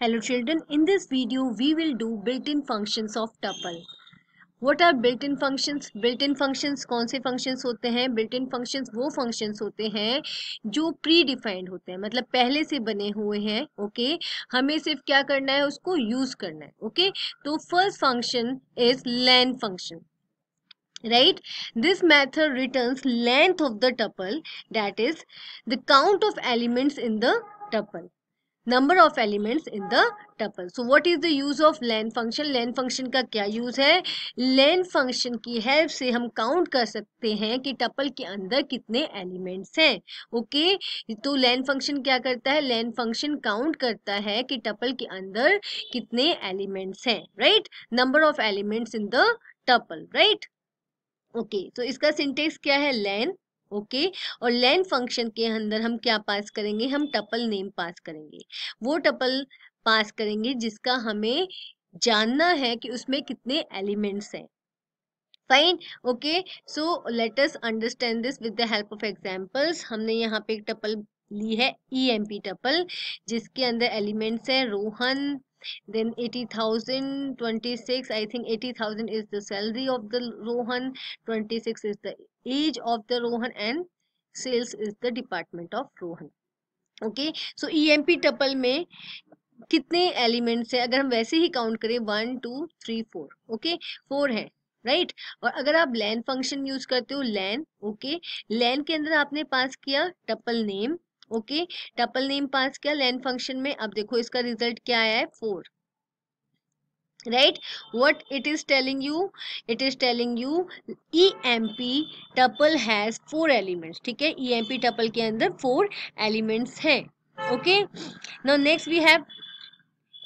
Hello children, in this video we will do built-in functions of tuple. What are built-in functions? Built-in functions कौन से functions होते हैं Built-in functions वो functions होते हैं जो pre-defined होते हैं मतलब पहले से बने हुए हैं ओके okay? हमें सिर्फ क्या करना है उसको यूज करना है ओके okay? तो first function is len function right this method returns length of the tuple that is the count of elements in the tuple number of elements in the tuple so what is the use of len function len function का क्या use है लैन function की help से हम count कर सकते हैं कि टपल के अंदर कितने एलिमेंट्स हैं ओके okay? तो लैन फंक्शन क्या करता है लैन फंक्शन काउंट करता है कि टपल के अंदर कितने एलिमेंट्स हैं right number of elements in the tuple right okay तो इसका सिंटेक्स क्या है लेन ओके okay? और लेन फंक्शन के अंदर हम क्या पास करेंगे हम टपल नेम पास करेंगे वो टपल पास करेंगे जिसका हमें जानना है कि उसमें कितने एलिमेंट्स हैं fine okay so let us understand this with the help of examples हमने यहाँ पे एक टपल ली है ई एम पी टपल जिसके अंदर एलिमेंट्स हैं Rohan then 80000 26 i think 80000 is the salary of the rohan 26 is the age of the rohan and sales is the department of rohan okay so emp tuple mein कितने elements हैं अगर हम वैसे ही count करें one two three four okay four है right right? और अगर आप लैन फंक्शन यूज करते हो लैन ओके लैन के अंदर आपने पास किया tuple name okay tuple name pass किया लेन फंक्शन में अब देखो इसका रिजल्ट क्या आया है four right what it is telling you it is telling you E M P tuple has four elements ठीक है ई एम पी टपल के अंदर फोर एलिमेंट्स हैं okay no next we have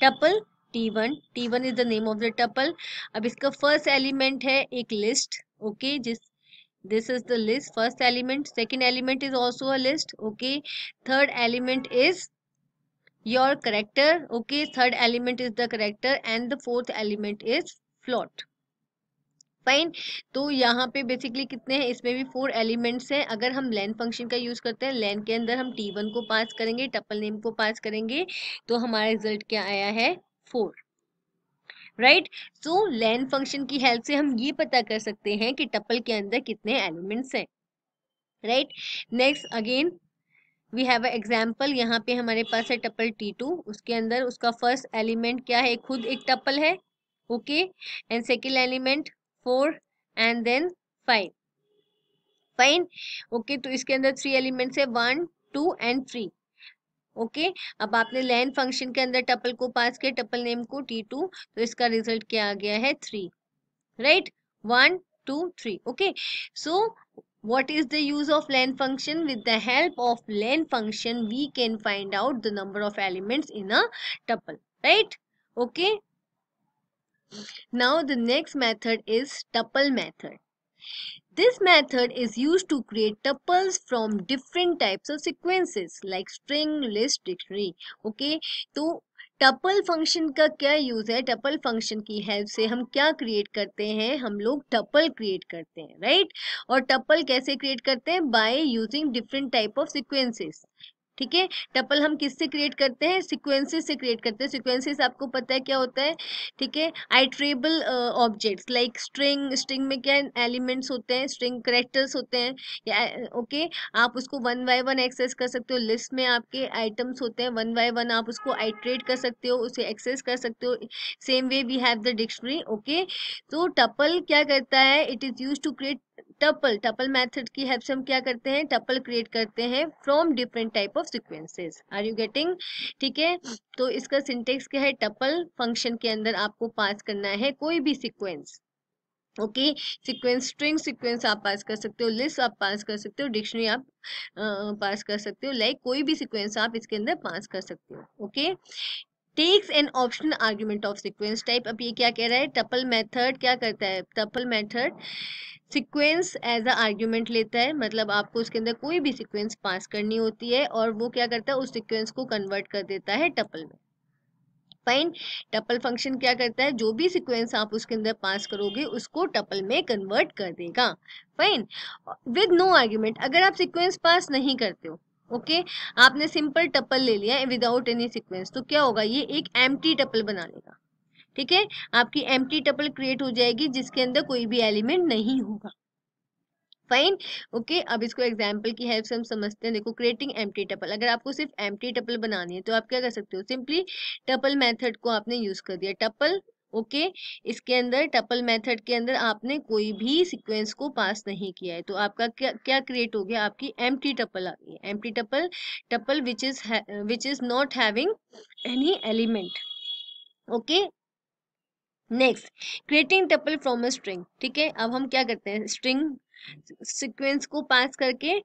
tuple T one T one is the name of the tuple अब इसका first element है एक list okay okay, जिस this is the list first element second element is also a list okay third element is your character okay third element is the character and the fourth element is float fine तो यहाँ पे basically कितने हैं इसमें भी four elements हैं अगर हम लैन फंक्शन का यूज़ करते हैं लैन के अंदर हम टी वन को पास करेंगे टपल नेम को पास करेंगे तो हमारा रिजल्ट क्या आया है four right so len function की हेल्प से हम ये पता कर सकते हैं कि टप्पल के अंदर कितने एलिमेंट्स हैं right next again we have example यहाँ पे हमारे पास है टप्पल टी टू उसके अंदर उसका फर्स्ट एलिमेंट क्या है खुद एक टप्पल है okay and second element four and then five fine okay तो इसके अंदर थ्री एलिमेंट्स है one two and three okay अब आपने लेन फंक्शन के अंदर टपल को पास किया टपल नेम को टी टू तो इसका रिजल्ट क्या आ गया है three right one two three okay so what is the use of len function with the help of len function we can find out the number of elements in a tuple right okay now the next method is tuple method This method is used to create tuples from different types of sequences like string, list, dictionary. Okay, तो tuple function का क्या use है tuple function की help से हम क्या create करते हैं हम लोग टपल क्रिएट करते हैं राइट right? और टपल कैसे क्रिएट करते हैं by using different type of sequences ठीक है टपल हम किससे क्रिएट करते हैं सिक्वेंसेस से क्रिएट करते हैं सिक्वेंसेस आपको पता है क्या होता है ठीक है iterable objects like string string में क्या एलिमेंट्स होते हैं स्ट्रिंग करेक्टर्स होते हैं या ओके okay, आप उसको वन बाय वन एक्सेस कर सकते हो लिस्ट में आपके आइटम्स होते हैं वन बाय वन आप उसको आइट्रेट कर सकते हो उसे एक्सेस कर सकते हो same way we have the dictionary okay तो टपल क्या करता है it is use to create tuple tuple method की हेल्प से हम क्या करते हैं टपल क्रिएट करते हैं from different type of sequences are you getting ठीक है तो इसका सिंटेक्स क्या है टपल फंक्शन के अंदर आपको पास करना है कोई भी sequence okay sequence string sequence आप पास कर सकते हो लिस्ट आप पास कर सकते हो डिक्शनरी आप पास कर सकते हो लाइक कोई भी सीक्वेंस आप इसके अंदर पास कर सकते हो okay takes an optional argument of sequence type अब ये क्या कह रहा है टपल मेथड क्या करता है tuple method sequence as a argument लेता है मतलब आपको उसके अंदर कोई भी सिक्वेंस पास करनी होती है और वो क्या करता है उस सिक्वेंस को कन्वर्ट कर देता है टपल में फाइन टपल फंक्शन क्या करता है जो भी सिक्वेंस आप उसके अंदर पास करोगे उसको टपल में कन्वर्ट कर देगा फाइन विद नो आर्ग्यूमेंट अगर आप सिक्वेंस पास नहीं करते हो ओके आपने सिंपल टप्पल ले लिया विदाउट एनी सिक्वेंस तो क्या होगा ये एक एम टपल बना लेगा ठीक है आपकी एम टपल क्रिएट हो जाएगी जिसके अंदर कोई भी एलिमेंट नहीं होगा फाइन ओके okay, अब इसको एग्जाम्पल की हेल्प से हम समझते हैं देखो क्रिएटिंग एम टपल अगर आपको सिर्फ एम टपल बनानी है तो आप क्या कर सकते हो सिंपली टपल मेथड को आपने यूज कर दिया टपल ओके इसके अंदर टपल मेथड के अंदर आपने कोई भी सीक्वेंस को पास नहीं किया है तो आपका क्या क्या क्रिएट हो गया आपकी एम टपल आ गई empty tuple tuple which is which is not having any element okay next creating tuple from a string ठीक है अब हम क्या करते हैं स्ट्रिंग सीक्वेंस को पास करके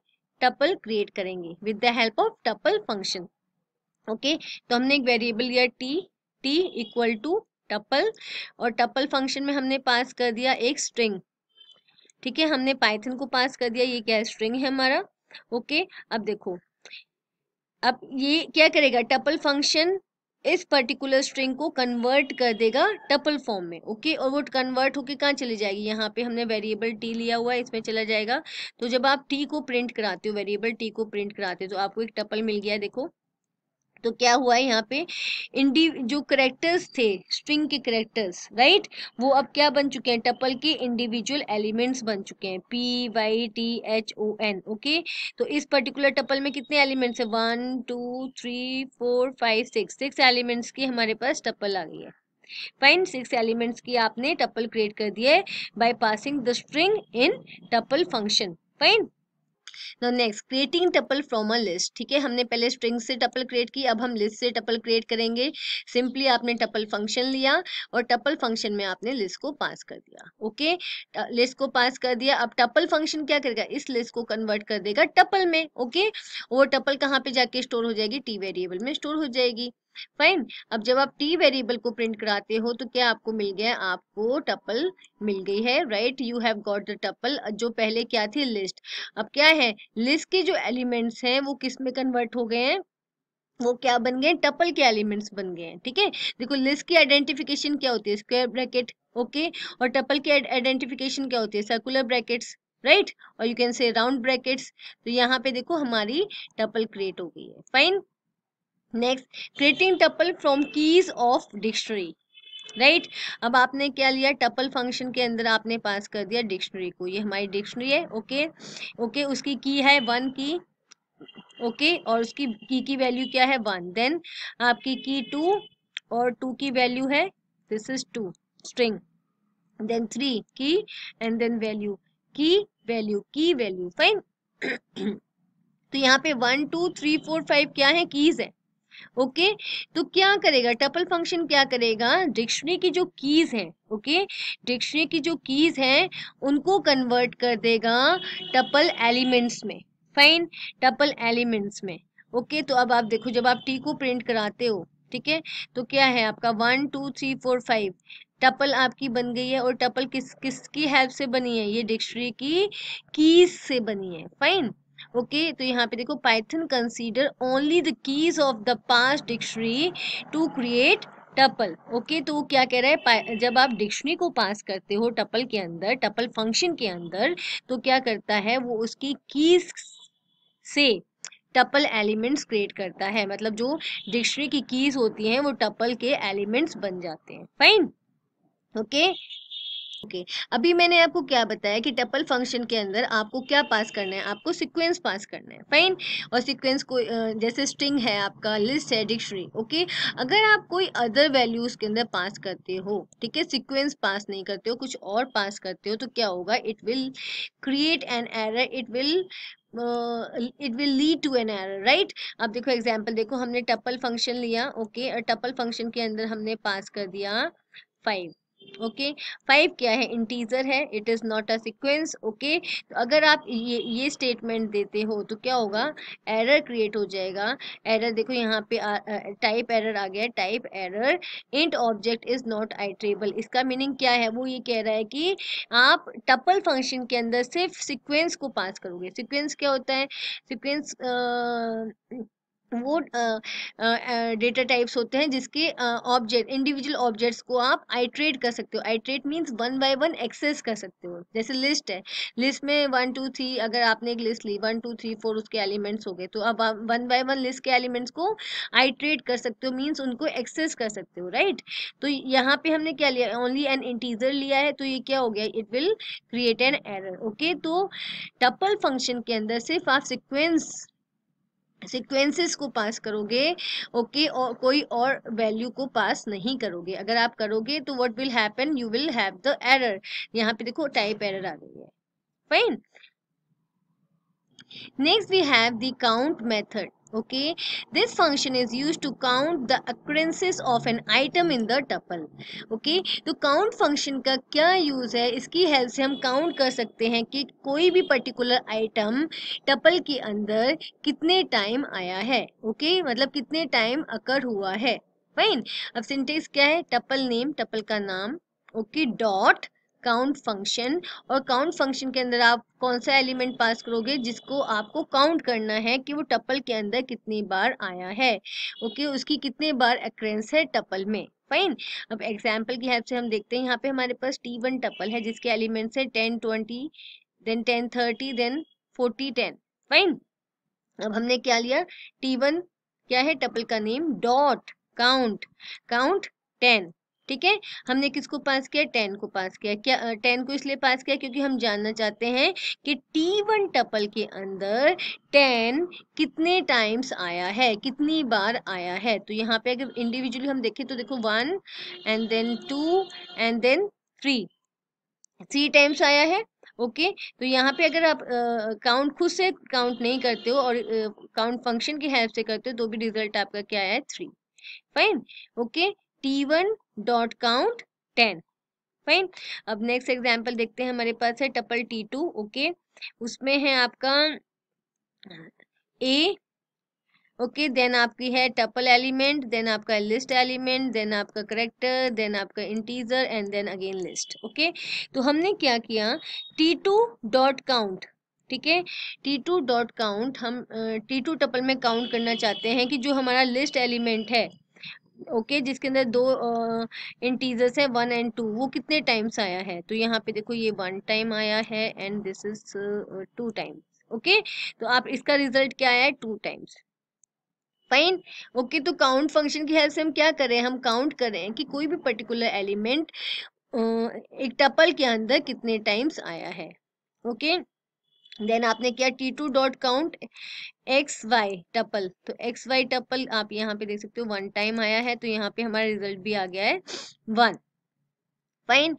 टपल क्रिएट करेंगे with the help of tuple function okay तो हमने एक वेरिएबल लिया T T equal to tuple और टपल फंक्शन में हमने पास कर दिया एक स्ट्रिंग ठीक है हमने पाइथन को पास कर दिया ये क्या है स्ट्रिंग है हमारा ओके अब देखो अब ये क्या करेगा टपल फंक्शन इस पर्टिकुलर स्ट्रिंग को कन्वर्ट कर देगा टपल फॉर्म में ओके और वो कन्वर्ट होके कहाँ चली जाएगी यहाँ पे हमने वेरिएबल टी लिया हुआ है इसमें चला जाएगा तो जब आप टी को प्रिंट कराते हो वेरिएबल टी को प्रिंट कराते हो तो आपको एक टपल मिल गया देखो तो क्या हुआ है यहाँ पे इंडी जो करेक्टर्स थे स्ट्रिंग के करेक्टर्स राइट वो अब क्या बन चुके हैं टपल के इंडिविजुअल एलिमेंट्स बन चुके हैं P Y T H O N okay तो इस पर्टिकुलर टपल में कितने एलिमेंट्स हैं one two three four five six six elements की हमारे पास टपल आ गई है फाइन सिक्स एलिमेंट्स की आपने टपल क्रिएट कर दिया है by passing the string in tuple function fine no next creating tuple from a list ठीक है हमने पहले स्ट्रिंग से टपल क्रिएट की अब हम लिस्ट से टपल क्रिएट करेंगे सिंपली आपने टपल फंक्शन लिया और टपल फंक्शन में आपने लिस्ट को पास कर दिया ओके लिस्ट uh, को पास कर दिया अब टपल फंक्शन क्या करेगा इस लिस्ट को कन्वर्ट कर देगा टपल में ओके वो टपल कहाँ पे जाके स्टोर हो जाएगी टी वेरिएबल में स्टोर हो जाएगी फाइन अब जब आप टी वेरिएबल को प्रिंट कराते हो तो क्या आपको मिल गया आपको टपल मिल गई है right you have got the tuple जो पहले क्या थी लिस्ट अब क्या है लिस्ट के जो एलिमेंट्स हैं वो किस में कन्वर्ट हो गए हैं वो क्या बन गए टपल के एलिमेंट्स बन गए हैं ठीक है देखो लिस्ट की आइडेंटिफिकेशन क्या होती है स्क्वायर ब्रैकेट ओके और टपल की आइडेंटिफिकेशन क्या होती है सर्कुलर ब्रैकेट्स राइट और you can say round brackets तो यहाँ पे देखो हमारी टपल क्रिएट हो गई है fine next creating tuple from keys of dictionary right अब आपने क्या लिया टपल फंक्शन के अंदर आपने पास कर दिया डिक्शनरी को ये हमारी डिक्शनरी है ओके okay? ओके okay, उसकी की है वन की ओके okay? और उसकी की की वैल्यू क्या है वन देन आपकी की टू और टू की वैल्यू है this is two string then three key and then value key value key value fine तो यहाँ पे one two three four five क्या है कीज है ओके तो क्या करेगा टपल फंक्शन क्या करेगा डिक्शनरी की जो कीज़ हैं ओके डिक्शनरी की जो कीज़ हैं उनको कन्वर्ट कर देगा टपल एलिमेंट्स में फाइन टपल एलिमेंट्स में ओके तो अब आप देखो जब आप टी को प्रिंट कराते हो ठीक है तो क्या है आपका one two three four five tuple आपकी बन गई है और टपल किस किसकी हेल्प से बनी है ये डिक्शनरी की कीज से बनी है फाइन ओके तो यहाँ पे देखो Python consider only the keys of the passed dictionary to create tuple okay तो वो क्या कह रहा है जब आप डिक्शनरी को पास करते हो टपल के अंदर टपल फंक्शन के अंदर तो क्या करता है वो उसकी कीज से टपल एलिमेंट्स क्रिएट करता है मतलब जो डिक्शनरी की कीज होती हैं वो टपल के एलिमेंट्स बन जाते हैं फाइन ओके okay? ओके अभी मैंने आपको क्या बताया कि टपल फंक्शन के अंदर आपको क्या पास करना है आपको सीक्वेंस पास करना है फाइन और सीक्वेंस को जैसे स्ट्रिंग है आपका लिस्ट है डिक्शनरी ओके अगर आप कोई अदर वैल्यूज के अंदर पास करते हो ठीक है सिक्वेंस पास नहीं करते हो कुछ और पास करते हो तो क्या होगा it will create an error it will it will lead to an error right अब देखो एग्जाम्पल देखो हमने टपल फंक्शन लिया ओके okay? और टपल फंक्शन के अंदर हमने पास कर दिया फाइव ओके फाइव क्या है इंटीजर है it is not a sequence okay तो अगर आप ये ये स्टेटमेंट देते हो तो क्या होगा एरर क्रिएट हो जाएगा एरर देखो यहाँ पे टाइप एरर आ गया type error int object is not iterable इसका मीनिंग क्या है वो ये कह रहा है कि आप टपल फंक्शन के अंदर सिर्फ सिक्वेंस को पास करोगे सिक्वेंस क्या होता है सिक्वेंस वो डेटा टाइप्स होते हैं जिसके ऑब्जेक्ट इंडिविजुअल ऑब्जेक्ट्स को आप आइट्रेट कर सकते हो iterate means one by one access कर सकते हो जैसे लिस्ट है लिस्ट में वन टू थ्री अगर आपने एक लिस्ट ली वन टू थ्री फोर उसके एलिमेंट्स हो गए तो अब आप वन बाय वन लिस्ट के एलिमेंट्स को आइट्रेट कर सकते हो मीन्स उनको एक्सेस कर सकते हो राइट तो यहाँ पे हमने क्या लिया ओनली एन इंटीजर लिया है तो ये क्या हो गया it will create an error okay तो टपल फंक्शन के अंदर सिर्फ आप सिक्वेंस सिक्वेंसेस को पास करोगे ओके okay, और कोई और वैल्यू को पास नहीं करोगे अगर आप करोगे तो what will happen you will have the error यहाँ पे देखो टाइप एरर आ गई है fine next we have the count method okay this function is used to count the occurrences of an item in the tuple okay तो count function का क्या use है इसकी help से हम count कर सकते हैं कि कोई भी particular item tuple के अंदर कितने time आया है okay मतलब कितने time occur हुआ है फाइन अब सिंटेक्स क्या है टपल नेम टपल का नाम okay okay, dot count function और काउंट फंक्शन के अंदर आप कौन सा एलिमेंट पास करोगे जिसको आपको काउंट करना है कि वो टपल के अंदर कितनी बार आया है ओके okay, उसकी कितने बार एक्रेंस है टपल में फाइन अब एग्जाम्पल की हेल्प से हम देखते हैं यहाँ पे हमारे पास टी वन टपल है जिसके एलिमेंट्स है ten twenty then ten thirty then forty ten fine अब हमने क्या लिया टी वन क्या है टपल का name dot count count ten ठीक है हमने किसको पास किया टेन को पास किया क्या टेन को इसलिए पास किया क्योंकि हम जानना चाहते हैं कि टी वन टपल के अंदर टेन कितने टाइम्स आया है कितनी बार आया है तो यहाँ पे अगर इंडिविजुअली हम देखें तो देखो one and then two and then three three times आया है ओके okay, तो यहाँ पे अगर आप काउंट खुद से काउंट नहीं करते हो और काउंट फंक्शन की हेल्प से करते हो तो भी रिजल्ट आपका क्या आया three fine okay T one dot count ten fine अब नेक्स्ट एग्जाम्पल देखते हैं हमारे पास है टपल टी टू ओके उसमें है आपका ए ओके okay, देन आपकी है टपल एलिमेंट देन आपका लिस्ट एलिमेंट देन आपका करेक्टर देन आपका integer and then again list okay तो हमने क्या किया टी टू डॉट काउंट ठीक है टी टू डॉट काउंट हम टी टू टपल में काउंट करना चाहते हैं कि जो हमारा लिस्ट एलिमेंट है ओके okay, जिसके अंदर दो इंटीजर्स है वन एंड टू वो कितने टाइम्स आया है तो यहाँ पे देखो ये वन टाइम आया है and this is two times okay तो आप इसका रिजल्ट क्या आया है टू टाइम्स फाइन ओके तो काउंट फंक्शन की हेल्प से हम क्या करें हम काउंट करें कि कोई भी पर्टिकुलर एलिमेंट एक टपल के अंदर कितने टाइम्स आया है ओके okay? देन आपने किया T two dot count X Y tuple तो एक्स वाई टपल आप यहाँ पे देख सकते हो वन टाइम आया है तो यहाँ पे हमारा रिजल्ट भी आ गया है वन फाइन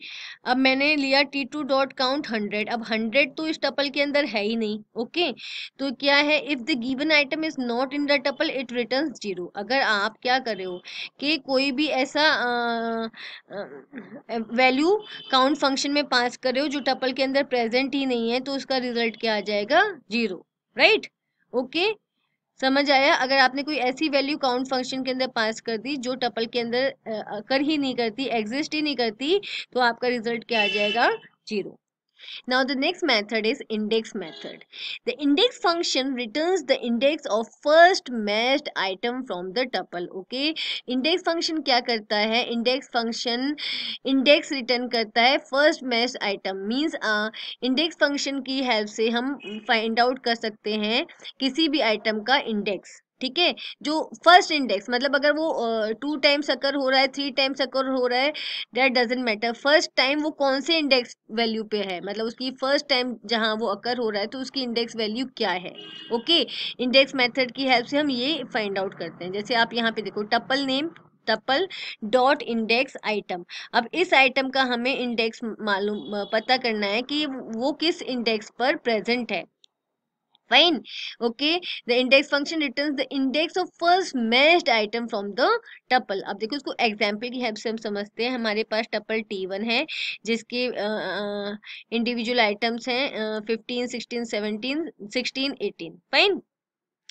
अब मैंने लिया T two dot count hundred अब हंड्रेड तो इस टपल के अंदर है ही नहीं ओके okay? तो क्या है if the given item is not in the tuple it return zero अगर आप क्या कर रहे हो कि कोई भी ऐसा वैल्यू काउंट फंक्शन में पास कर रहे हो जो टपल के अंदर प्रेजेंट ही नहीं है तो उसका रिजल्ट क्या आ जाएगा जीरो राइट ओके समझ आया अगर आपने कोई ऐसी वैल्यू काउंट फंक्शन के अंदर पास कर दी जो टपल के अंदर कर ही नहीं करती एग्जिस्ट ही नहीं करती तो आपका रिजल्ट क्या आ जाएगा zero Now the next method is index method. The index function returns the index of first matched item from the tuple okay index function क्या करता है इंडेक्स फंक्शन इंडेक्स रिटर्न करता है first matched item means index function की help से हम find out कर सकते हैं किसी भी आइटम का इंडेक्स ठीक है जो फर्स्ट इंडेक्स मतलब अगर वो टू टाइम्स अकर हो रहा है थ्री टाइम्स अकर हो रहा है that doesn't matter first time वो कौन से इंडेक्स वैल्यू पे है मतलब उसकी फर्स्ट टाइम जहाँ वो अकर हो रहा है तो उसकी इंडेक्स वैल्यू क्या है ओके इंडेक्स मेथड की हेल्प से हम ये फाइंड आउट करते हैं जैसे आप यहाँ पे देखो tuple name tuple dot index item अब इस आइटम का हमें इंडेक्स मालूम पता करना है कि वो किस इंडेक्स पर प्रेजेंट है fine okay the index function return the index of first matched item from the tuple अब देखो इसको एग्जाम्पल की हेल्प से हम समझते हैं हमारे पास टपल टी वन है जिसके इंडिविजुअल आइटम्स हैं fifteen sixteen seventeen sixteen eighteen fine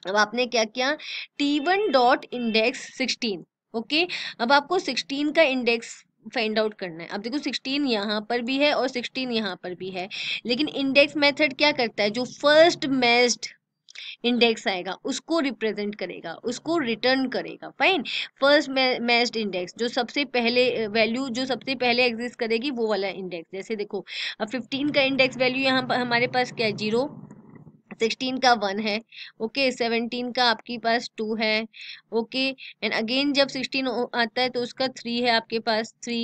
अब आपने क्या किया T one dot index sixteen okay अब आपको सिक्सटीन का इंडेक्स फाइंड आउट करना है अब देखो सिक्सटीन यहाँ पर भी है और सिक्सटीन यहाँ पर भी है लेकिन इंडेक्स मेथड क्या करता है जो फर्स्ट मैच्ड इंडेक्स आएगा उसको रिप्रेजेंट करेगा उसको रिटर्न करेगा फाइन फर्स्ट मेस्ट इंडेक्स जो सबसे पहले वैल्यू जो सबसे पहले एग्जिस्ट करेगी वो वाला इंडेक्स जैसे देखो अब 15 का इंडेक्स वैल्यू यहाँ पर हमारे पास क्या है जीरो सिक्सटीन का वन है ओके सेवनटीन का आपके पास टू है ओके एंड अगेन जब सिक्सटीन आता है तो उसका थ्री है आपके पास three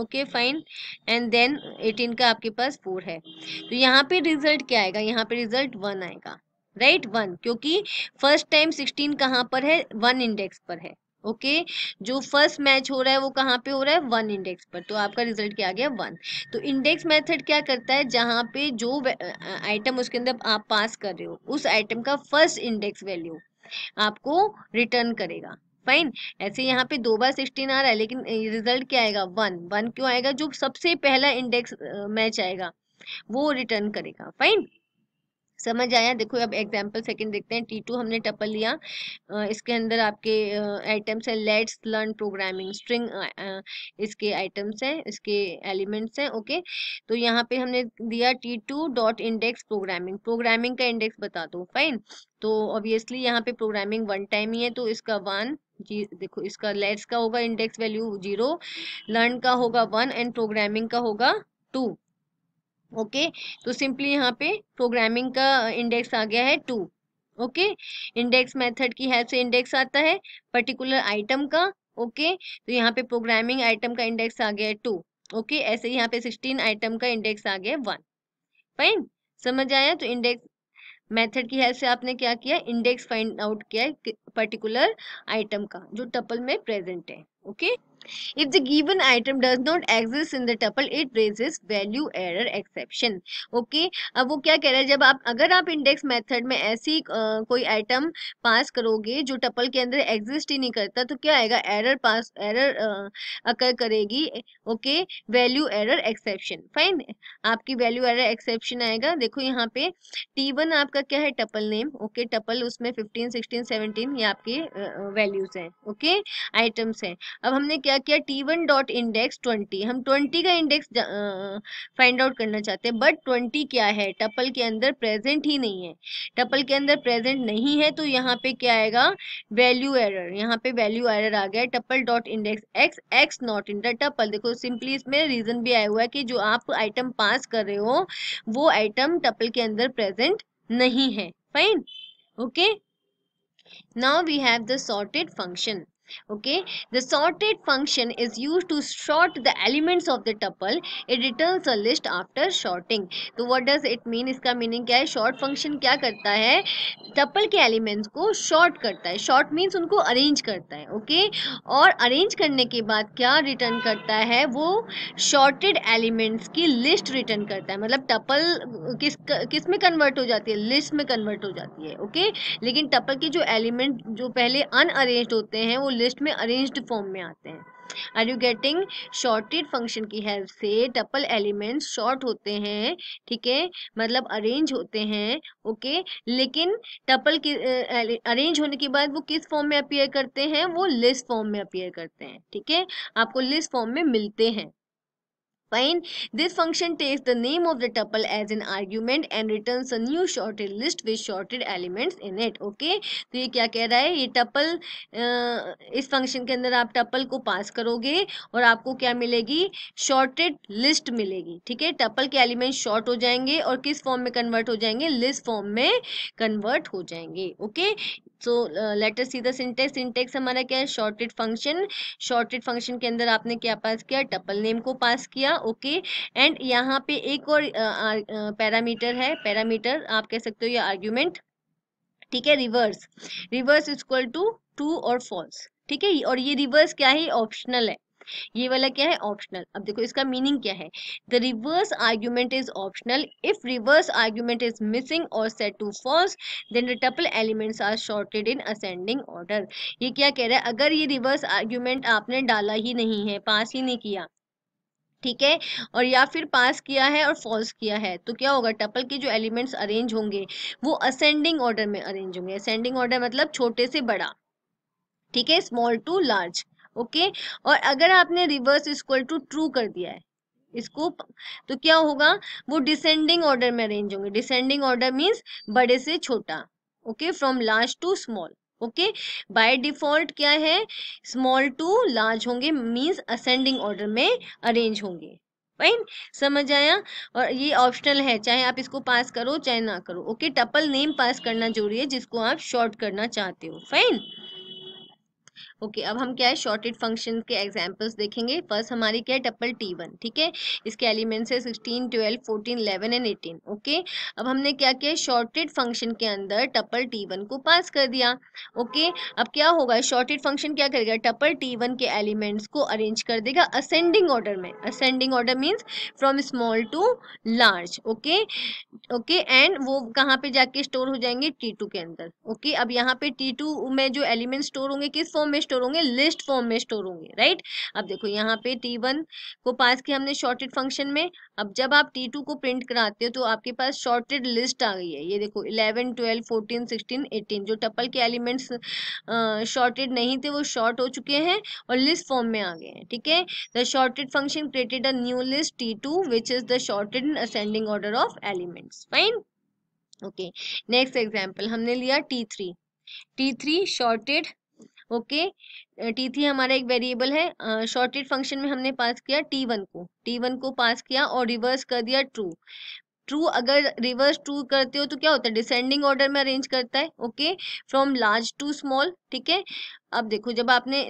okay fine and then eighteen का आपके पास फोर है तो यहाँ पे रिजल्ट क्या आएगा यहाँ पे रिजल्ट वन आएगा राइट right? वन क्योंकि फर्स्ट टाइम सिक्सटीन कहाँ पर है वन इंडेक्स पर है ओके okay? जो फर्स्ट मैच हो रहा है वो कहाँ पे हो रहा है वन इंडेक्स पर तो आपका रिजल्ट क्या आ गया वन तो इंडेक्स मेथड क्या करता है जहाँ पे जो आइटम उसके अंदर आप पास कर रहे हो उस आइटम का फर्स्ट इंडेक्स वैल्यू आपको रिटर्न करेगा फाइन ऐसे यहाँ पे दो बार सिक्सटीन आ रहा है लेकिन रिजल्ट क्या आएगा वन वन क्यों आएगा जो सबसे पहला इंडेक्स मैच आएगा वो रिटर्न करेगा फाइन समझ आया देखो अब एग्जाम्पल सेकंड देखते हैं टी टू हमने टपल लिया इसके अंदर आपके आइटम्स हैं लेट्स लर्न प्रोग्रामिंग स्ट्रिंग इसके आइटम्स हैं इसके एलिमेंट्स हैं ओके तो यहाँ पे हमने दिया T two dot index programming programming का इंडेक्स बता दो फाइन तो ऑब्वियसली यहाँ पे प्रोग्रामिंग वन टाइम ही है तो इसका वन जी देखो इसका लेट्स का होगा इंडेक्स वैल्यू जीरो लर्न का होगा वन एंड प्रोग्रामिंग का होगा टू ओके तो सिंपली यहाँ पे प्रोग्रामिंग का इंडेक्स आ गया है टू ओके इंडेक्स मेथड की हेल्प से इंडेक्स आता है पर्टिकुलर आइटम का ओके तो यहाँ पे प्रोग्रामिंग आइटम का इंडेक्स आ गया है टू ओके ऐसे यहाँ पे सिक्सटीन आइटम का इंडेक्स आ गया है वन फाइन समझ आया तो इंडेक्स मेथड की हेल्प से आपने क्या किया इंडेक्स फाइंड आउट किया है पर्टिकुलर आइटम का जो टपल में प्रेजेंट है okay If the given item does not exist in the tuple, it raises value error exception. Okay, अब वो क्या कह रहा है जब आप अगर आप इंडेक्स मेथड में ऐसी आ, कोई आइटम पास करोगे जो टपल के अंदर एग्जिस्ट ही नहीं करता तो क्या आएगा एरर पास एरर अकर करेगी okay value error exception fine आपकी वैल्यू एरर एक्सेप्शन आएगा देखो यहाँ पे टी वन आपका क्या है टपल नेम ओके टपल उसमें फिफ्टीन सिक्सटीन सेवनटीन ये आपके वैल्यूज हैं ओके आइटम्स हैं अब हमने क्या क्या किया T one dot index twenty हम ट्वेंटी का इंडेक्स फाइंड आउट करना चाहते हैं बट ट्वेंटी क्या है टपल के अंदर प्रेजेंट ही नहीं है टपल के अंदर प्रेजेंट नहीं है तो यहाँ पे क्या आएगा वैल्यू एरर यहाँ पे वैल्यू एरर आ गया tuple dot index x x not in the tuple देखो सिंपली इसमें रीजन भी आया हुआ है कि जो आप आइटम पास कर रहे हो वो आइटम टपल के अंदर प्रेजेंट नहीं है fine okay now we have the sorted function okay the sorted function is used to sort the elements of the tuple it returns a list after sorting so what does it mean iska meaning kya hai sort function kya karta hai tuple ke elements ko sort karta hai sort means unko arrange karta hai okay aur arrange karne ke baad kya return karta hai wo sorted elements ki list return karta hai matlab tuple kis kis mein convert ho jati hai list mein convert ho jati hai okay lekin tuple ke jo element jo pehle unarranged hote hain wo list में arranged form में आते हैं are you getting sorted function की help से tuple elements sort होते हैं ठीक है मतलब अरेंज होते हैं ओके लेकिन टपल के अरेंज होने के बाद वो किस फॉर्म में अपीयर करते हैं वो लिस्ट फॉर्म में अपीयर करते हैं ठीक है आपको लिस्ट फॉर्म में मिलते हैं Fine. This function takes the name of the tuple as an argument and returns a new sorted list with sorted elements in it. Okay. तो ये क्या कह रहा है ये टपल इस फंक्शन के अंदर आप टपल को पास करोगे और आपको क्या मिलेगी शॉर्टेड लिस्ट मिलेगी ठीक है टपल के एलिमेंट शॉर्ट हो जाएंगे और किस फॉर्म में कन्वर्ट हो जाएंगे लिस्ट फॉर्म में कन्वर्ट हो जाएंगे okay so later see the syntax syntax हमारा क्या है शॉर्टेड फंक्शन शॉर्टेड फंक्शन के अंदर आपने क्या पास किया टपल नेम को पास किया ओके एंड यहाँ पे एक और पैरामीटर uh, uh, uh, है पैरामीटर आप कह सकते हो ये आर्ग्यूमेंट ठीक है reverse reverse is equal to true और फॉल्स ठीक है और ये रिवर्स क्या है ऑप्शनल है ये वाला क्या है ऑप्शनल अब देखो इसका मीनिंग क्या है the reverse argument is optional if reverse argument is missing और set to false then the tuple elements are sorted in ascending order ये क्या कह रहा है अगर ये रिवर्स आर्ग्यूमेंट आपने डाला ही नहीं है पास ही नहीं किया ठीक है और या फिर पास किया है और फॉल्स किया है तो क्या होगा टपल के जो एलिमेंट्स अरेंज होंगे वो असेंडिंग ऑर्डर में अरेंज होंगे असेंडिंग ऑर्डर मतलब छोटे से बड़ा ठीक है स्मॉल टू लार्ज ओके और अगर आपने रिवर्स इक्वल टू ट्रू कर दिया है इसको तो क्या होगा वो डिसेंडिंग ऑर्डर में अरेंज होंगे डिसेंडिंग ऑर्डर मीन्स बड़े से छोटा okay from large to small okay by default क्या है स्मॉल टू लार्ज होंगे मीन्स असेंडिंग ऑर्डर में अरेंज होंगे फाइन समझ आया और ये ऑप्शनल है चाहे आप इसको पास करो चाहे ना करो ओके टपल नेम पास करना जरूरी है जिसको आप शॉर्ट करना चाहते हो फाइन ओके अब हम क्या है शॉर्टेड फंक्शन के एग्जाम्पल्स देखेंगे फर्स्ट हमारी क्या है टप्पल टी वन ठीक है इसके एलिमेंट्स है sixteen twelve fourteen eleven and eighteen okay अब हमने क्या किया शॉर्टेड फंक्शन के अंदर टप्पल टी वन को पास कर दिया ओके okay, अब क्या होगा शॉर्टेड फंक्शन क्या करेगा टप्पल टी वन के एलिमेंट्स को अरेंज कर देगा असेंडिंग ऑर्डर में ascending order means from small to large okay okay and वो कहाँ पर जाके स्टोर हो जाएंगे टी टू के अंदर ओके okay, अब यहाँ पे टी टू में जो एलिमेंट स्टोर होंगे किस फॉर्म में स्टोर होंगे लिस्ट फॉर्म में स्टोर होंगे राइट अब देखो यहाँ पे टी वन को पास किया हमने शॉर्टेड फंक्शन में अब जब आप टी टू को प्रिंट कराते हो तो आपके पास शॉर्टेड लिस्ट आ गई है ये देखो eleven twelve fourteen sixteen eighteen जो टपल के एलिमेंट्स शॉर्टेड नहीं थे वो शॉर्ट हो चुके हैं और लिस्ट फॉर्म में आ गए हैं ठीक है the sorted function created a new list T two which is the sorted in ascending order of elements fine okay next example हमने लिया T three T three sorted okay T three हमारा एक variable है sorted function में हमने pass किया T one को T one को पास किया और रिवर्स कर दिया ट्रू ट्रू अगर रिवर्स ट्रू करते हो तो क्या होता है डिसेंडिंग ऑर्डर में अरेंज करता है okay from large to small ठीक है अब देखो जब आपने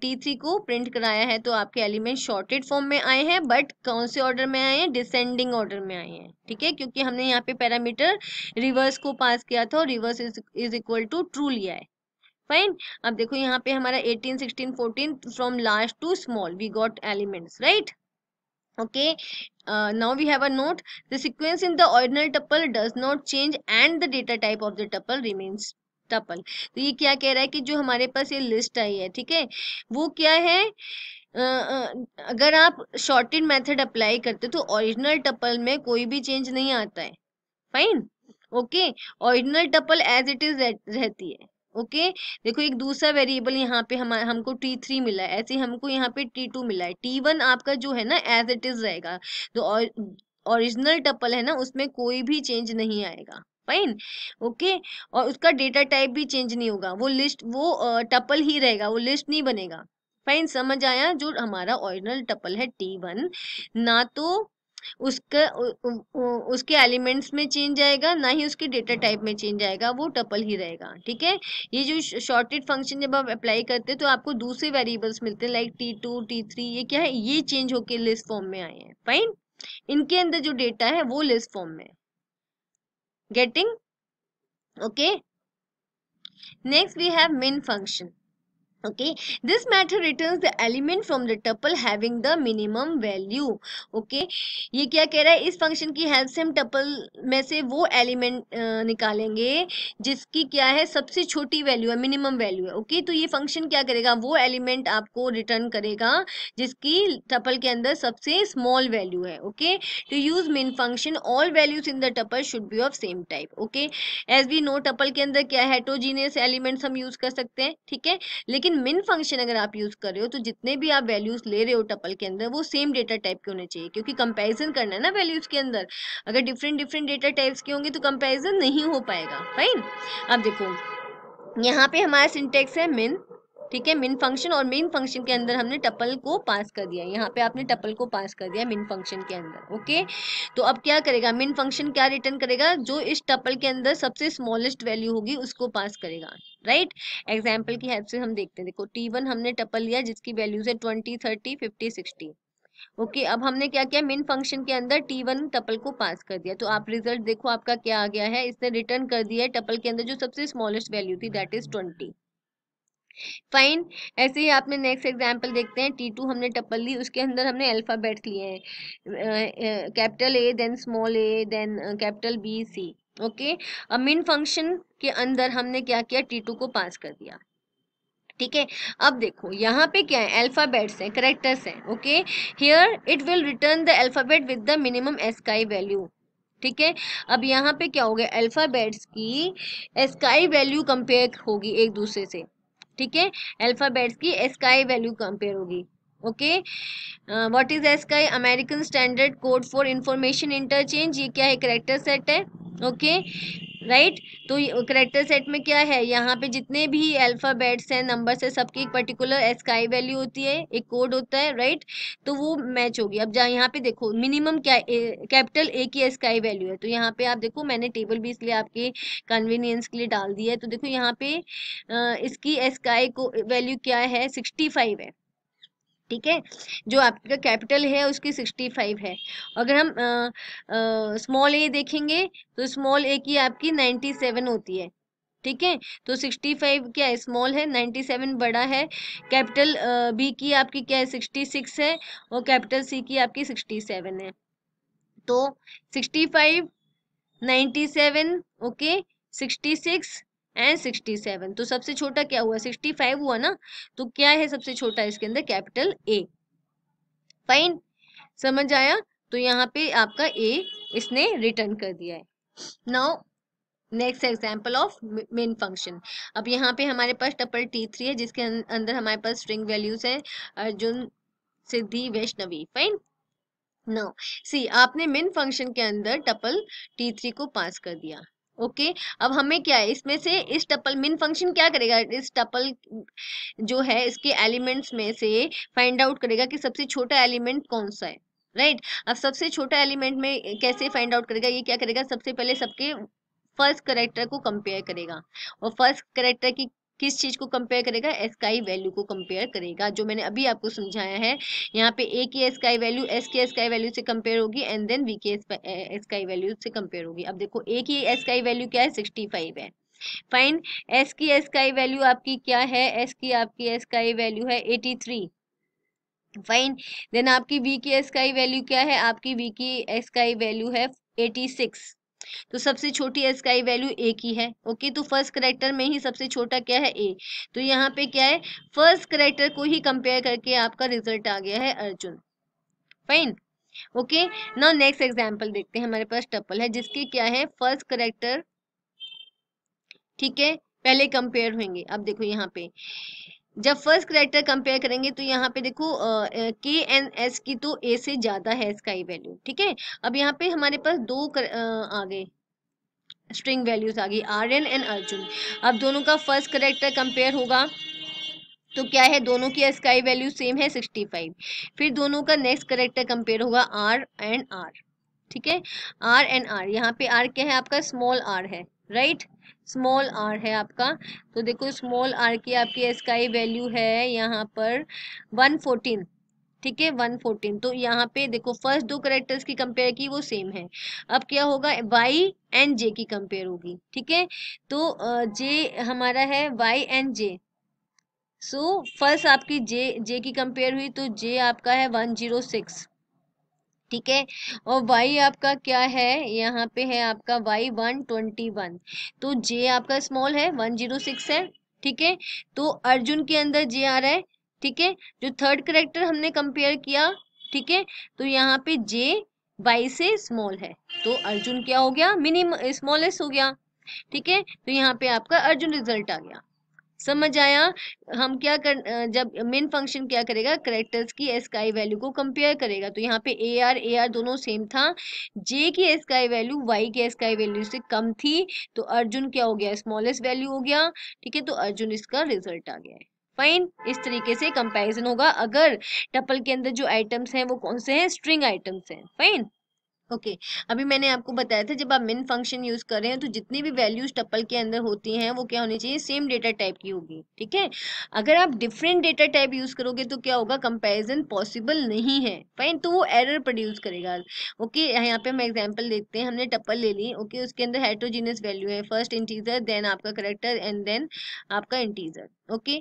टी थ्री को प्रिंट कराया है तो आपके एलिमेंट शॉर्टेड फॉर्म में आए हैं बट कौन से ऑर्डर में आए हैं डिसेंडिंग ऑर्डर में आए हैं ठीक है क्योंकि हमने यहाँ पे पैरामीटर रिवर्स को पास किया था और reverse is equal to true लिया है फाइन अब देखो यहाँ पे हमारा 18, 16, 14 from large to small we got elements right okay now we have a note the the in the original ordinal does not change and the data type of the the remains tuple तो ये क्या कह रहा है कि जो हमारे पास ये लिस्ट आई है ठीक है वो क्या है uh, uh, अगर आप शॉर्टेड मेथड अप्लाई करते तो ओरिजिनल टपल में कोई भी चेंज नहीं आता है fine okay original tuple as it is रहती है ओके देखो एक दूसरा वेरिएबल यहाँ पे हम हमको टी थ्री मिला है ऐसे हमको यहाँ पे टी टू मिला है टी वन आपका जो है ना एज इट इज रहेगा तो ओरिजिनल टपल है ना उसमें कोई भी चेंज नहीं आएगा फाइन ओके और उसका डेटा टाइप भी चेंज नहीं होगा वो लिस्ट वो टपल ही रहेगा वो लिस्ट नहीं बनेगा फाइन समझ आया जो हमारा ओरिजिनल टपल है टी वन ना तो उसका उसके एलिमेंट्स में चेंज आएगा ना ही उसके डेटा टाइप में चेंज आएगा वो टपल ही रहेगा ठीक है ये जो शॉर्टेड फंक्शन जब आप अप्लाई करते हैं तो आपको दूसरे वेरिएबल्स मिलते हैं like T two T three ये क्या है ये चेंज होके लिस्ट फॉर्म में आए हैं फाइन इनके अंदर जो डेटा है वो लिस्ट फॉर्म में getting okay next we have main function okay this method return the element from the tuple having the minimum value okay ये क्या कह रहा है इस फंक्शन की हेल्प से हम टपल में से वो एलिमेंट निकालेंगे जिसकी क्या है सबसे छोटी वैल्यू है मिनिमम वैल्यू है ओके okay? तो ये फंक्शन क्या करेगा वो एलिमेंट आपको रिटर्न करेगा जिसकी टपल के अंदर सबसे स्मॉल वैल्यू है okay to use min function all values in the tuple should be of same type okay as we know tuple के अंदर क्या है हेटोजीनियस एलिमेंट्स हम यूज कर सकते हैं ठीक है लेकिन मिन फंक्शन अगर आप यूज कर रहे हो तो जितने भी आप वैल्यूज ले रहे हो टपल के अंदर वो सेम डेटा टाइप के होने चाहिए क्योंकि कंपेरिजन करना है ना वैल्यूज के अंदर अगर डिफरेंट डिफरेंट डेटा टाइप्स के होंगे तो कंपेरिजन नहीं हो पाएगा फाइन अब देखो यहाँ पे हमारा सिंटेक्स है मिन ठीक है मिन फंक्शन और मेन फंक्शन के अंदर हमने टपल को पास कर दिया यहाँ पे आपने टपल को पास कर दिया मिन फंक्शन के अंदर ओके तो अब क्या करेगा मिन फंक्शन क्या रिटर्न करेगा जो इस टपल के अंदर सबसे स्मॉलेस्ट वैल्यू होगी उसको पास करेगा राइट एग्जाम्पल की हेल्प से हम देखते हैं देखो टी वन हमने टपल लिया जिसकी वैल्यूज है twenty thirty fifty sixty okay okay, अब हमने क्या किया मेन फंक्शन के अंदर टी वन टपल को पास कर दिया तो आप रिजल्ट देखो आपका क्या आ गया है इसने रिटर्न कर दिया है टपल के अंदर जो सबसे स्मॉलेस्ट वैल्यू थी दैट इज ट्वेंटी फाइन ऐसे ही आपने नेक्स्ट एग्जांपल देखते हैं टी टू हमने टप्पल ली उसके अंदर हमने अल्फ़ाबेट्स लिए हैं capital A then small A then capital B C okay अब फंक्शन के अंदर हमने क्या किया टी टू को पास कर दिया ठीक है अब देखो यहाँ पे क्या है अल्फ़ाबेट्स हैं करेक्टर्स हैं okay here it will return the alphabet with the minimum ASCII value ठीक है अब यहाँ पे क्या हो गया अल्फ़ाबेट्स की एस्काई वैल्यू कंपेयर होगी एक दूसरे से ठीक है अल्फ़ाबेट्स की एस्काई वैल्यू कंपेयर होगी okay what is ASCII American standard code for information interchange ये क्या है करेक्टर सेट है ओके राइट तो करेक्टर सेट में क्या है यहाँ पे जितने भी अल्फ़ाबेट्स हैं नंबर्स है सबकी एक पर्टिकुलर एस्काई वैल्यू होती है एक कोड होता है राइट तो वो मैच होगी अब जहाँ यहाँ पे देखो मिनिमम क्या कैपिटल ए की एस्काई वैल्यू है तो यहाँ पे आप देखो मैंने टेबल भी इसलिए आपके कन्वीनियंस के लिए डाल दिया है तो देखो यहाँ पे इसकी एस्काई को वैल्यू क्या है सिक्सटी फाइव है ठीक है जो आपका कैपिटल है उसकी सिक्सटी फाइव है अगर हम स्मॉल ए देखेंगे तो स्मॉल ए की आपकी नाइन्टी सेवन होती है ठीक है तो सिक्सटी फाइव क्या है स्मॉल है नाइन्टी सेवन बड़ा है कैपिटल बी की आपकी क्या है सिक्सटी सिक्स है और कैपिटल सी की आपकी सिक्सटी सेवन है तो sixty five ninety seven okay sixty six and sixty seven तो सबसे छोटा क्या हुआ सिक्सटी फाइव हुआ ना तो क्या है सबसे छोटा इसके अंदर कैपिटल ए फाइन समझ आया तो यहाँ पे आपका ए इसने रिटर्न कर दिया है now next example of main function अब यहाँ पे हमारे पास टपल टी थ्री है जिसके अं-, अंदर हमारे पास स्ट्रिंग वैल्यूज है Arjun Siddhi Vaishnavi fine now see आपने मेन फंक्शन के अंदर टपल टी थ्री को पास कर दिया ओके अब हमें क्या है इसमें से इस टपल मिन फंक्शन क्या करेगा इस टपल जो है इसके एलिमेंट्स में से फाइंड आउट करेगा कि सबसे छोटा एलिमेंट कौन सा है राइट right? अब सबसे छोटा एलिमेंट में कैसे फाइंड आउट करेगा ये क्या करेगा सबसे पहले सबके फर्स्ट करेक्टर को कंपेयर करेगा और फर्स्ट करेक्टर की किस चीज़ को कंपेयर करेगा एस का ही वैल्यू को कंपेयर करेगा जो मैंने अभी आपको समझाया है यहाँ पे ए की एस का वैल्यू एस के एस का वैल्यू से कंपेयर होगी एंड देन वी के एस का वैल्यू से कंपेयर होगी अब देखो ए की एस का वैल्यू क्या है सिक्सटी फाइव है फाइन एस की एस का वैल्यू आपकी क्या है एस की आपकी एस का वैल्यू है एटी थ्री फाइन देन आपकी वी की एस का वैल्यू क्या है आपकी वी की एस का वैल्यू है एटी सिक्स तो सबसे छोटी एस का वैल्यू ए की है ओके तो फर्स्ट करेक्टर में ही सबसे छोटा क्या है ए तो यहाँ पे क्या है फर्स्ट करेक्टर को ही कंपेयर करके आपका रिजल्ट आ गया है Arjun fine okay now next example देखते हैं हमारे पास टप्पल है जिसके क्या है फर्स्ट करेक्टर ठीक है पहले कंपेयर होंगे अब देखो यहाँ पे जब फर्स्ट करेक्टर कंपेयर करेंगे तो यहाँ पे देखो के एन एस की तो ए से ज़्यादा है इसका वैल्यू ठीक है अब यहाँ पे हमारे पास दो कर, आ, आ गए स्ट्रिंग वैल्यूज आ गई आर्यन एंड अर्जुन अब दोनों का फर्स्ट करेक्टर कंपेयर होगा तो क्या है दोनों की स्काई वैल्यू सेम है सिक्सटी फाइव फिर दोनों का नेक्स्ट करेक्टर कंपेयर होगा आर एंड आर ठीक है आर एंड आर यहाँ पे आर क्या है आपका स्मॉल आर है राइट स्मॉल आर है आपका तो देखो स्मॉल आर की आपकी स्काई वैल्यू है यहाँ पर वन फोर्टीन ठीक है वन फोर्टीन तो यहाँ पे देखो फर्स्ट दो करेक्टर्स की कंपेयर की वो सेम है अब क्या होगा वाई एंड जे की कंपेयर होगी ठीक है तो जे हमारा है Y and J so first आपकी जे जे की कंपेयर हुई तो जे आपका है वन जीरो सिक्स ठीक है और वाई आपका क्या है यहाँ पे है आपका वाई वन ट्वेंटी वन तो जे आपका स्मॉल है वन जीरो सिक्स है ठीक है तो अर्जुन के अंदर जे आ रहा है ठीक है जो थर्ड करेक्टर हमने कंपेयर किया ठीक है तो यहाँ पे जे वाई से स्मॉल है तो अर्जुन क्या हो गया मिनिम स्मॉलेस्ट हो गया ठीक है तो यहाँ पे आपका अर्जुन रिजल्ट आ गया समझ आया हम क्या कर जब मेन फंक्शन क्या करेगा करेक्टर्स की एस का वैल्यू को कंपेयर करेगा तो यहाँ पे ए आर ए आर दोनों सेम था जे की एस का वैल्यू वाई की एस का वैल्यू से कम थी तो अर्जुन क्या हो गया स्मॉलेस्ट वैल्यू हो गया ठीक है तो अर्जुन इसका रिजल्ट आ गया है फाइन इस तरीके से कंपेरिजन होगा अगर टपल के अंदर जो आइटम्स हैं वो कौन से हैं स्ट्रिंग आइटम्स हैं फाइन ओके okay. अभी मैंने आपको बताया था जब आप मिन फंक्शन यूज कर रहे हैं तो जितनी भी वैल्यूज टपल के अंदर होती हैं वो क्या होनी चाहिए सेम डेटा टाइप की होगी ठीक है अगर आप डिफरेंट डेटा टाइप यूज करोगे तो क्या होगा कंपैरिजन पॉसिबल नहीं है फाइन तो वो एरर प्रोड्यूस करेगा ओके okay, यहाँ पे हम एग्जाम्पल देखते हैं हमने टप्पल ले ली ओके okay, उसके अंदर हाइड्रोजीनियस वैल्यू है फर्स्ट इंटीजर देन आपका करेक्टर एंड देन आपका इंटीजर ओके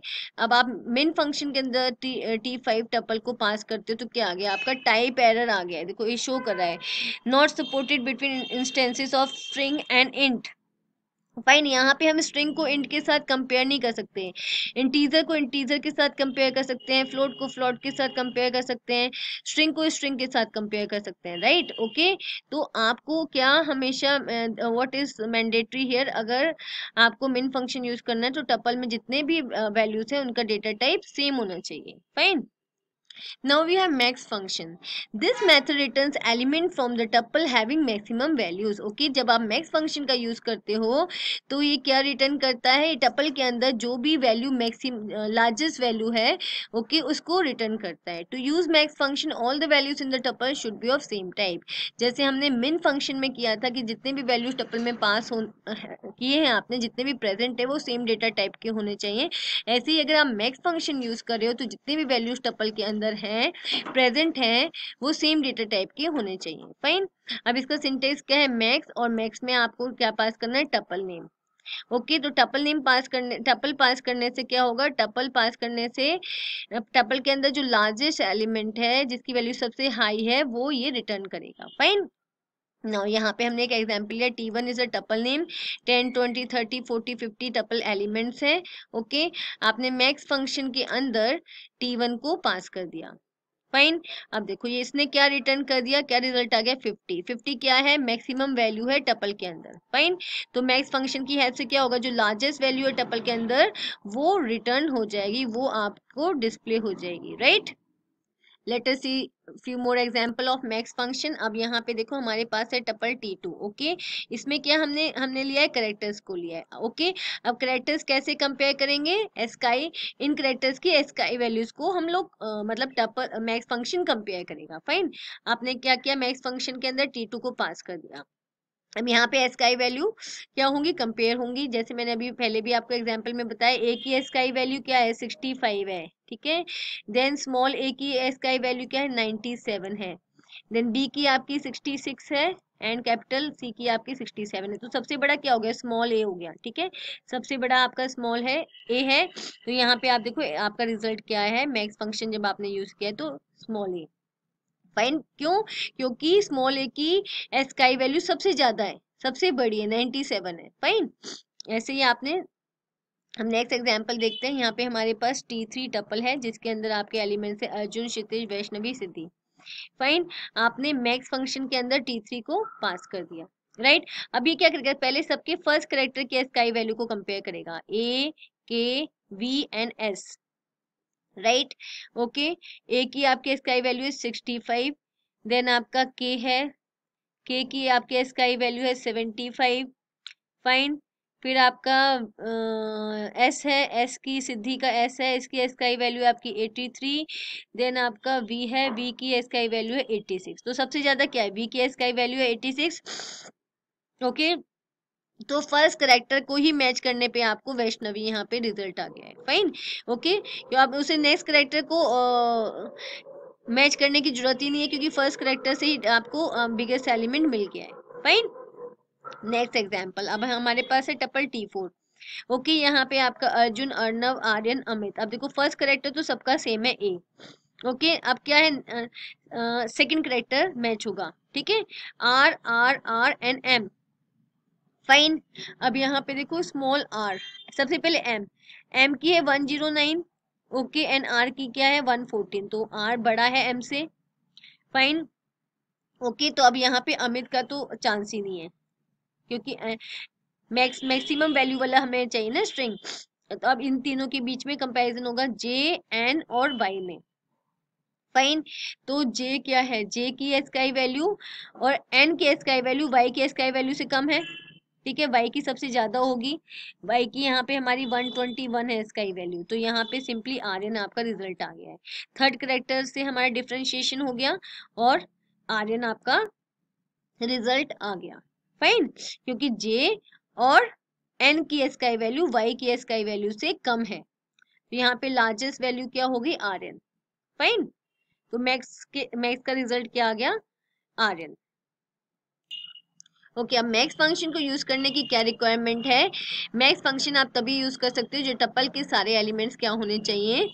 अब आप मेन फंक्शन के अंदर टी टी फाइव टपल को पास करते हो तो क्या आ गया आपका टाइप एरर आ गया है देखो ये शो कर रहा है not supported between instances of string and int fine यहाँ पे हम स्ट्रिंग को इंट के साथ कंपेयर नहीं कर सकते हैं इंटीजर को इंटीजर के साथ कंपेयर कर सकते हैं फ्लोट को फ्लोट के साथ कंपेयर कर सकते हैं स्ट्रिंग को स्ट्रिंग के साथ कंपेयर कर सकते हैं राइट ओके तो आपको क्या हमेशा व्हाट इज मैंडेटरी हेयर अगर आपको मेन फंक्शन यूज करना है तो टपल में जितने भी वैल्यूज हैं उनका डेटा टाइप सेम होना चाहिए fine Now we have max function. This method returns element from the tuple having maximum values. Okay, जब आप max function का use करते हो तो ये क्या return करता है tuple के अंदर जो भी value maximum largest value है okay उसको return करता है To use max function all the values in the tuple should be of same type. जैसे हमने min function में किया था कि जितने भी values tuple में pass हो किए हैं आपने जितने भी present है वो same data type के होने चाहिए ऐसे ही अगर आप max function use कर रहे हो तो जितने भी values tuple के अंदर अंदर हैं प्रेजेंट हैं वो सेम डेटा टाइप के होने चाहिए फाइन अब इसका सिंटेक्स क्या है मैक्स और मैक्स में आपको क्या पास करना है टपल नेम ओके okay, तो टपल नेम पास करने टपल पास करने से क्या होगा टपल पास करने से टपल के अंदर जो लार्जेस्ट एलिमेंट है जिसकी वैल्यू सबसे हाई है वो ये रिटर्न करेगा फाइन नाउ यहाँ पे हमने एक एग्जाम्पल लिया T one is a tuple name ten twenty thirty forty fifty tuple elements है ओके आपने मैक्स फंक्शन के अंदर टी वन को पास कर दिया फाइन अब देखो ये इसने क्या रिटर्न कर दिया क्या रिजल्ट आ गया फिफ्टी फिफ्टी क्या है मैक्सिमम वैल्यू है टपल के अंदर फाइन तो मैक्स फंक्शन की हेल्प से क्या होगा जो लार्जेस्ट वैल्यू है टपल के अंदर वो रिटर्न हो जाएगी वो आपको डिस्प्ले हो जाएगी right right? Later see few more example of max function अब यहाँ पे देखो हमारे पास है टपल टी टू ओके इसमें क्या हमने हमने लिया है करेक्टर्स को लिया है ओके okay? अब करेक्टर्स कैसे कंपेयर करेंगे एसकाई इन करेक्टर्स की एसकाई वैल्यूज को हम लोग uh, मतलब टपल मैक्स फंक्शन कंपेयर करेगा फाइन आपने क्या किया मैक्स फंक्शन के अंदर टी टू को पास कर दिया अब यहाँ पे एसकाई वैल्यू क्या होंगी कंपेयर होंगी जैसे मैंने अभी पहले भी आपको एग्जाम्पल में बताया ए की एसकाई वैल्यू क्या है सिक्सटी फाइव है ठीक है देन स्मॉल ए की एस का वैल्यू क्या है नाइन्टी सेवन है देन बी की आपकी सिक्सटी सिक्स है एंड कैपिटल सी की आपकी सिक्सटी सेवन है तो सबसे बड़ा क्या हो गया स्मॉल ए हो गया ठीक है सबसे बड़ा आपका स्मॉल है ए है तो यहाँ पे आप देखो आपका रिजल्ट क्या है मैक्स फंक्शन जब आपने यूज किया है तो स्मॉल ए फाइन क्यों क्योंकि स्मॉल ए की एस का वैल्यू सबसे ज्यादा है सबसे बड़ी है नाइन्टी सेवन है फाइन ऐसे ही आपने हम नेक्स्ट एग्जाम्पल देखते हैं यहाँ पे हमारे पास टी थ्री टपल है जिसके अंदर आपके एलिमेंट्स है अर्जुन क्षितिज वैष्णवी सिद्धि फाइन आपने मैक्स फंक्शन के अंदर टी थ्री को पास कर दिया राइट right? अब ये क्या करेगा पहले सबके फर्स्ट करेक्टर के स्काई वैल्यू को कंपेयर करेगा A K V and S right okay A की आपके स्काई वैल्यू है सिक्सटी फाइव देन आपका के है के की आपके स्काई वैल्यू है सेवेंटी फाइव फाइन फिर आपका एस है एस की सिद्धि का एस है इसकी एस का वैल्यू आपकी एट्टी थ्री देन आपका वी है वी की एस का वैल्यू है एट्टी सिक्स तो सबसे ज़्यादा क्या है वी की एस का वैल्यू है एट्टी सिक्स ओके तो फर्स्ट करेक्टर को ही मैच करने पे आपको वैष्णवी यहाँ पे रिजल्ट आ गया है फाइन ओके तो आप उसे नेक्स्ट करेक्टर को मैच करने की जरूरत ही नहीं है क्योंकि फर्स्ट करेक्टर से ही आपको बिगेस्ट एलिमेंट मिल गया है फाइन नेक्स्ट एग्जाम्पल अब हमारे पास है टपल टी फोर ओके यहाँ पे आपका अर्जुन अर्नव आर्यन अमित अब देखो फर्स्ट करेक्टर तो सबका सेम है ए ओके okay, अब क्या है सेकंड करेक्टर मैच होगा ठीक है R R R N M fine अब यहाँ पे देखो स्मॉल आर सबसे पहले एम एम की है one zero nine okay N R की क्या है वन फोर्टीन तो आर बड़ा है एम से फाइन ओके okay, तो अब यहाँ पे अमित का तो चांस ही नहीं है क्योंकि मैक्स मैक्सिमम वैल्यू वाला हमें चाहिए ना स्ट्रिंग तो अब इन तीनों के बीच में कंपैरिजन होगा जे एन और वाई में फाइन तो जे क्या है जे की एसकाई वैल्यू और एन की एसकाई वैल्यू वाई की एसकाई वैल्यू से कम है ठीक है वाई की सबसे ज़्यादा होगी वाई की यहाँ पे हमारी 121 है इसका ही वैल्यू तो यहाँ पे सिंपली आर एन आपका रिजल्ट आ गया है थर्ड करेक्टर से हमारा डिफ्रेंशिएशन हो गया और आर एन आपका रिजल्ट आ गया फाइन क्योंकि जे और एन की एस का वैल्यू वाई की एस का वैल्यू से कम है तो यहाँ पे लार्जेस्ट वैल्यू क्या होगी आर एन फाइन तो मैक्स के मैक्स का रिजल्ट क्या आ गया आर एन ओके okay, अब मैक्स फंक्शन को यूज करने की क्या रिक्वायरमेंट है मैक्स फंक्शन आप तभी यूज कर सकते हो जो टपल के सारे एलिमेंट्स क्या होने चाहिए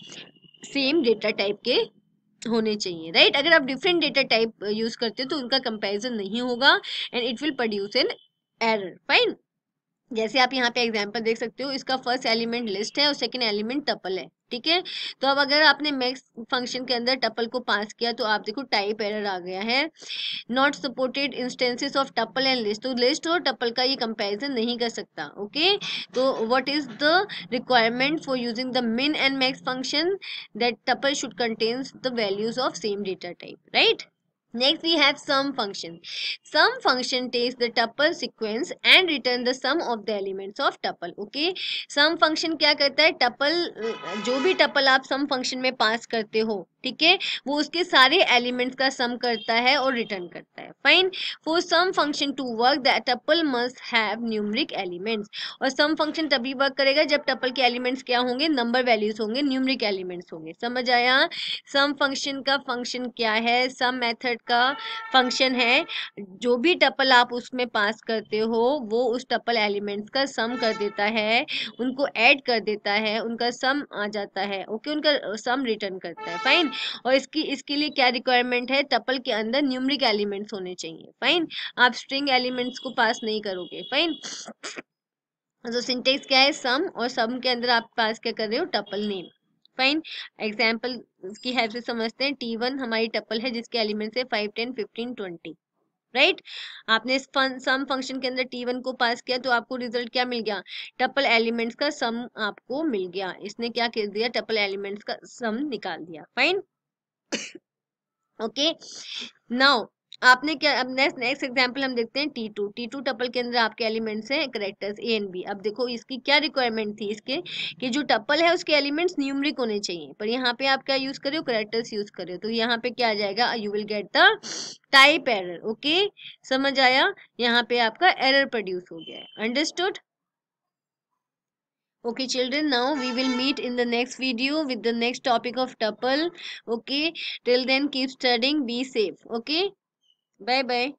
सेम डेटा टाइप के होने चाहिए राइट अगर आप डिफरेंट डेटा टाइप यूज करते हो तो उनका कंपेरिजन नहीं होगा and it will produce an error fine जैसे आप यहाँ पे एग्जांपल देख सकते हो इसका फर्स्ट एलिमेंट लिस्ट है और सेकंड एलिमेंट टपल है ठीक है तो अब अगर आपने मैक्स फंक्शन के अंदर टपल को पास किया तो आप देखो टाइप एरर आ गया है not supported instances of tuple and list तो लिस्ट और टपल का ये कंपैरिजन नहीं कर सकता ओके तो what is the requirement for using the min and max function that tuple should contains the values of same data type right Next we have sum function. Sum function takes the tuple sequence and return the sum of the elements of tuple. Okay. Sum function क्या करता है tuple जो भी tuple आप sum function में pass करते हो ठीक है वो उसके सारे एलिमेंट्स का सम करता है और रिटर्न करता है fine for sum function to work the tuple must have numeric elements और सम फंक्शन तभी वर्क करेगा जब टपल के एलिमेंट्स क्या होंगे नंबर वैल्यूज होंगे न्यूमरिक एलिमेंट्स होंगे समझ आया सम फंक्शन का फंक्शन क्या है सम मेथड का फंक्शन है जो भी टपल आप उसमें पास करते हो वो उस टपल एलिमेंट्स का सम कर देता है उनको ऐड कर देता है उनका सम आ जाता है ओके उनका सम रिटर्न करता है फाइन और इसकी इसके लिए क्या रिक्वायरमेंट है टपल के अंदर न्यूमरिक एलिमेंट्स होने चाहिए फाइन आप स्ट्रिंग एलिमेंट्स को पास नहीं करोगे फाइन जो सिंटेक्स क्या है सम और सम के अंदर आप पास क्या कर रहे हो टपल नेम फाइन एग्जाम्पल की हेल्प से समझते हैं टी वन हमारी टपल है जिसके एलिमेंट्स है five ten fifteen twenty right आपने इस फन, सम फंक्शन के अंदर टी वन को पास किया तो आपको रिजल्ट क्या मिल गया टपल एलिमेंट्स का सम आपको मिल गया इसने क्या कर दिया टपल एलिमेंट्स का सम निकाल दिया फाइन ओके नाउ आपने क्या अब नेक्स्ट नेक्स्ट एग्जांपल हम देखते हैं T two T two tuple के अंदर आपके एलिमेंट्स हैं करेक्टर्स ए एंड बी अब देखो इसकी क्या रिक्वायरमेंट थी इसके कि जो टपल है उसके एलिमेंट्स न्यूमरिक होने चाहिए पर यहाँ पे आप क्या यूज कर रहे हो करेक्टर्स यूज कर रहे हो तो यहाँ पे क्या आ जाएगा you will get the type error okay समझ आया यहाँ पे आपका एरर प्रोड्यूस हो गया है understood okay children now we will meet in the next video with the next topic of tuple okay till then keep studying be safe okay 拜拜。